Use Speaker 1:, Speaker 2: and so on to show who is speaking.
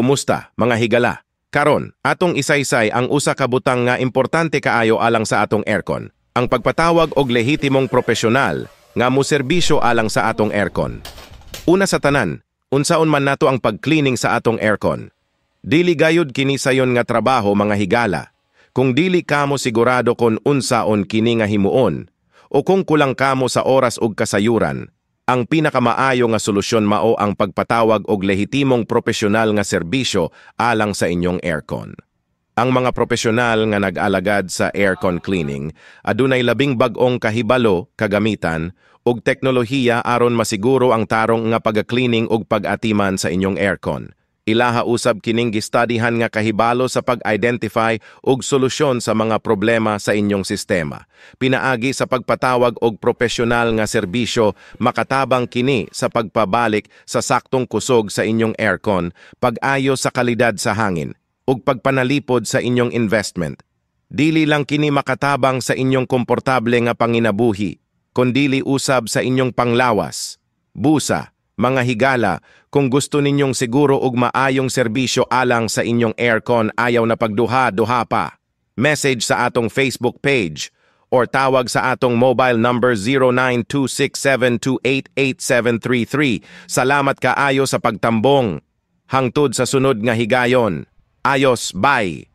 Speaker 1: Kumusta, mga higala? Karon, atong isaysay ang usa ka butang nga importante kaayo alang sa atong aircon. Ang pagpatawag og lehitimong propesyonal nga mo serbisyo alang sa atong aircon. Una sa tanan, unsaon man nato ang pag-cleaning sa atong aircon. Dili gayud kini sayon nga trabaho mga higala. Kung dili kamo sigurado kon unsaon kini nga himuon o kung kulang kamo sa oras ug kasayuran, ang pinakamaayo nga solusyon mao ang pagpatawag og lehitimong propesyonal nga serbisyo alang sa inyong aircon. Ang mga propesyonal nga nag-alagad sa aircon cleaning adunay labing bag-ong kahibalo, kagamitan ug teknolohiya aron masiguro ang tarong nga pag-cleaning ug pag-atiman sa inyong aircon. Ilaha usab kining gistadihan nga kahibalo sa pag-identify ug solusyon sa mga problema sa inyong sistema. Pinaagi sa pagpatawag og propesyonal nga serbisyo makatabang kini sa pagpabalik sa saktong kusog sa inyong aircon, pag-ayo sa kalidad sa hangin, ug pagpanalipod sa inyong investment. Dili lang kini makatabang sa inyong komportable nga panginabuhi, kundili usab sa inyong panglawas, busa, mga higala, kung gusto ninyong siguro og maayong serbisyo alang sa inyong aircon ayaw na pagduha-duha pa. Message sa atong Facebook page or tawag sa atong mobile number 092672888733. Salamat kaayo sa pagtambong. Hangtod sa sunod nga higayon. Ayos, bye!